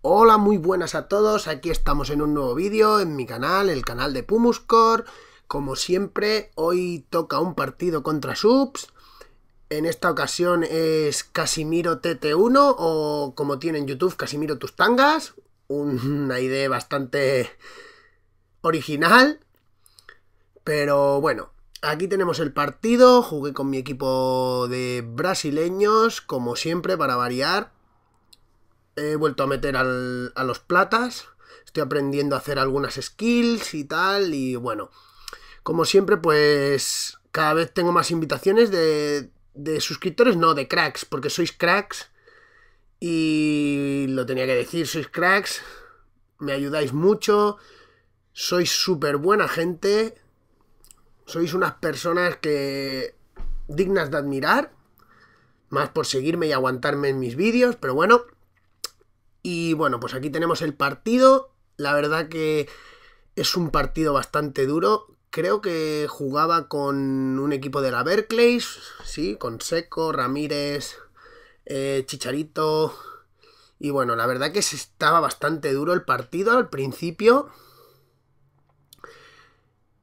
Hola, muy buenas a todos, aquí estamos en un nuevo vídeo en mi canal, el canal de Pumuscore. Como siempre, hoy toca un partido contra subs. En esta ocasión es Casimiro TT1 o como tiene en YouTube, Casimiro Tus Tangas. Una idea bastante original. Pero bueno, Aquí tenemos el partido, jugué con mi equipo de brasileños, como siempre, para variar. He vuelto a meter a los platas. Estoy aprendiendo a hacer algunas skills y tal. Y bueno, como siempre, pues cada vez tengo más invitaciones de, de suscriptores, no, de cracks, porque sois cracks. Y lo tenía que decir, sois cracks. Me ayudáis mucho. Sois súper buena gente. Sois unas personas que dignas de admirar. Más por seguirme y aguantarme en mis vídeos, pero bueno. Y bueno, pues aquí tenemos el partido. La verdad que es un partido bastante duro. Creo que jugaba con un equipo de la Berkeley, sí, con Seco, Ramírez, eh, Chicharito. Y bueno, la verdad que estaba bastante duro el partido al principio.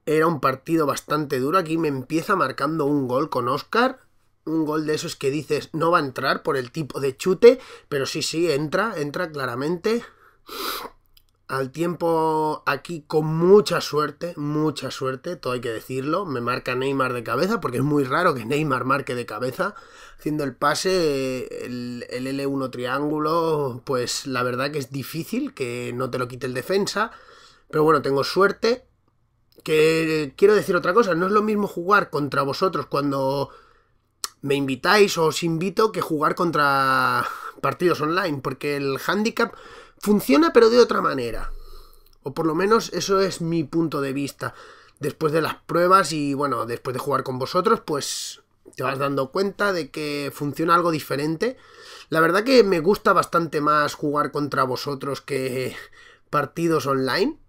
Era un partido bastante duro. Aquí me empieza marcando un gol con Oscar un gol de esos que dices no va a entrar por el tipo de chute, pero sí, sí, entra, entra claramente. Al tiempo aquí con mucha suerte, mucha suerte, todo hay que decirlo. Me marca Neymar de cabeza, porque es muy raro que Neymar marque de cabeza. Haciendo el pase, el, L1 triángulo, pues la verdad que es difícil que no te lo quite el defensa. Pero bueno, tengo suerte. Que quiero decir otra cosa, no es lo mismo jugar contra vosotros cuando me invitáis o os invito que jugar contra partidos online, porque el handicap funciona pero de otra manera. O por lo menos eso es mi punto de vista. Después de las pruebas y bueno, después de jugar con vosotros, pues te vas dando cuenta de que funciona algo diferente. La verdad que me gusta bastante más jugar contra vosotros que partidos online.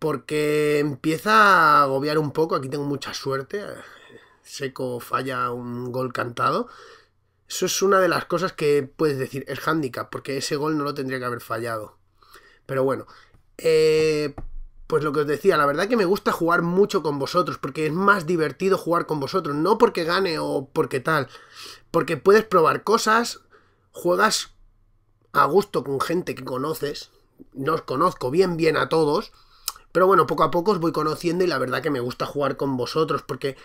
Porque empieza a agobiar un poco. Aquí tengo mucha suerte. Seco falla un gol cantado. Eso es una de las cosas que puedes decir, es hándicap porque ese gol no lo tendría que haber fallado. Pero bueno, eh, pues lo que os decía, la verdad que me gusta jugar mucho con vosotros, porque es más divertido jugar con vosotros, no porque gane o porque tal, porque puedes probar cosas, juegas a gusto con gente que conoces, no os conozco bien bien a todos, pero bueno, poco a poco os voy conociendo y la verdad que me gusta jugar con vosotros, porque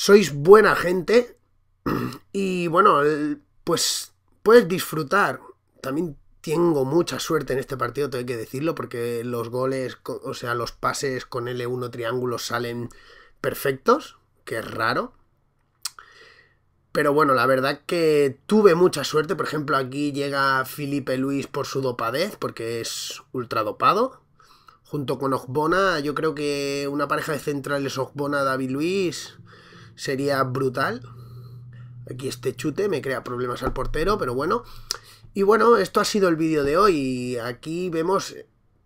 sois buena gente y bueno, eh, pues puedes disfrutar. También tengo mucha suerte en este partido, tengo que decirlo, porque los goles, o sea, los pases con L1 triángulo salen perfectos, que es raro. Pero bueno, la verdad que tuve mucha suerte. Por ejemplo, aquí llega Felipe Luis por su dopadez, porque es ultradopado. Junto con Ogbona, yo creo que una pareja de centrales Ogbona-David Luis sería brutal. Aquí este chute me crea problemas al portero, pero bueno. Y bueno, esto ha sido el vídeo de hoy. aquí vemos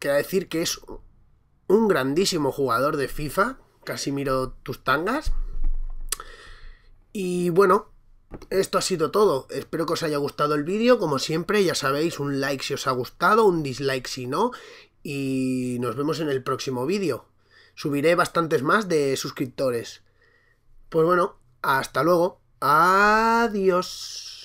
que decir que es un grandísimo jugador de FIFA. Casimiro tangas, Y bueno, esto ha sido todo. Espero que os haya gustado el vídeo. Como siempre, ya sabéis, un like si os ha gustado, un dislike si no. Y nos vemos en el próximo vídeo. Subiré bastantes más de suscriptores. Pues bueno, hasta luego. Adiós.